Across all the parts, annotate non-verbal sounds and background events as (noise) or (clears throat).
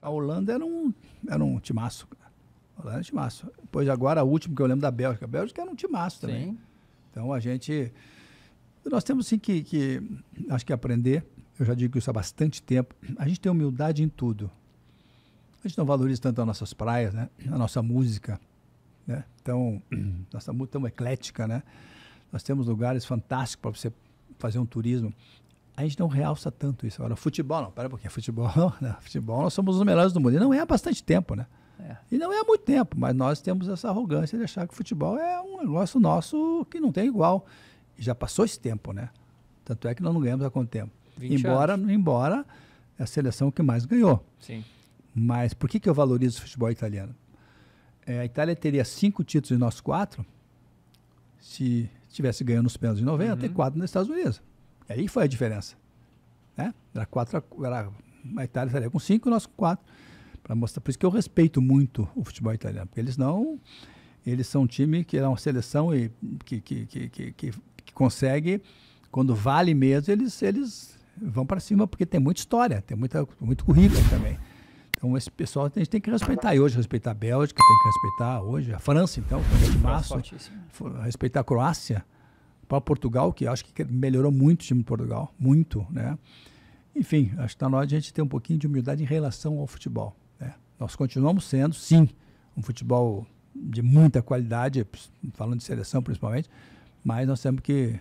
A Holanda era um, era um timaço, A Holanda era um timaço. Pois agora, o último que eu lembro da Bélgica. A Bélgica era um timaço também. Sim. Então a gente. Nós temos sim que, que, acho que aprender, eu já digo isso há bastante tempo, a gente tem humildade em tudo. A gente não valoriza tanto as nossas praias, né? a nossa música, né? Então, (clears throat) nossa música tão eclética, né? Nós temos lugares fantásticos para você fazer um turismo a gente não realça tanto isso. Agora, futebol, não, para um pouquinho, futebol, (laughs) não, futebol, nós somos os melhores do mundo. E não é há bastante tempo, né? É. E não é há muito tempo, mas nós temos essa arrogância de achar que o futebol é um negócio nosso que não tem igual. E já passou esse tempo, né? Tanto é que nós não ganhamos há quanto tempo. Embora, embora é a seleção que mais ganhou. Sim. Mas por que, que eu valorizo o futebol italiano? É, a Itália teria cinco títulos e nós quatro se tivesse ganhando os pênaltis em 90 uhum. e quatro nos Estados Unidos. É aí foi a diferença. Né? Era quatro, era, a Itália estaria com cinco, nós com quatro. para mostrar. Por isso que eu respeito muito o futebol italiano, porque eles não. Eles são um time que é uma seleção e que, que, que, que, que consegue, quando vale mesmo, eles, eles vão para cima, porque tem muita história, tem muita, muito currículo também. Então, esse pessoal a gente tem que respeitar. E hoje, respeitar a Bélgica, tem que respeitar hoje a França, então, é de março, respeitar a Croácia para Portugal, que acho que melhorou muito o time de Portugal, muito, né? Enfim, acho que está na hora de a gente ter um pouquinho de humildade em relação ao futebol. Né? Nós continuamos sendo, sim, um futebol de muita qualidade, falando de seleção principalmente, mas nós temos que,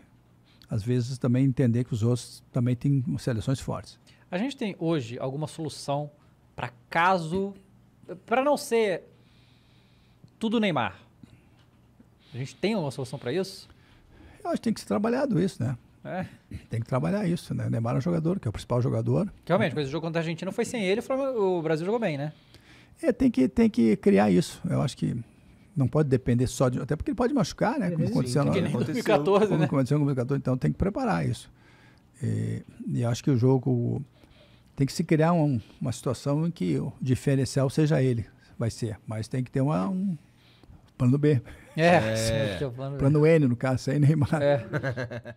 às vezes, também entender que os outros também têm seleções fortes. A gente tem hoje alguma solução para caso. para não ser tudo Neymar? A gente tem alguma solução para isso? Eu acho que tem que ser trabalhado isso, né? É. Tem que trabalhar isso, né? O Neymar é um jogador, que é o principal jogador. Realmente, mas o jogo contra a Argentina foi sem ele, o Brasil jogou bem, né? É, tem que, tem que criar isso. Eu acho que não pode depender só de. Até porque ele pode machucar, né? Como é, aconteceu em 2014, como né? aconteceu em 2014, então tem que preparar isso. E, e acho que o jogo tem que se criar um, uma situação em que o diferencial seja ele, vai ser. Mas tem que ter uma, um, Plano B. É, é. plano, N, no caso, sem Neymar. É. (laughs)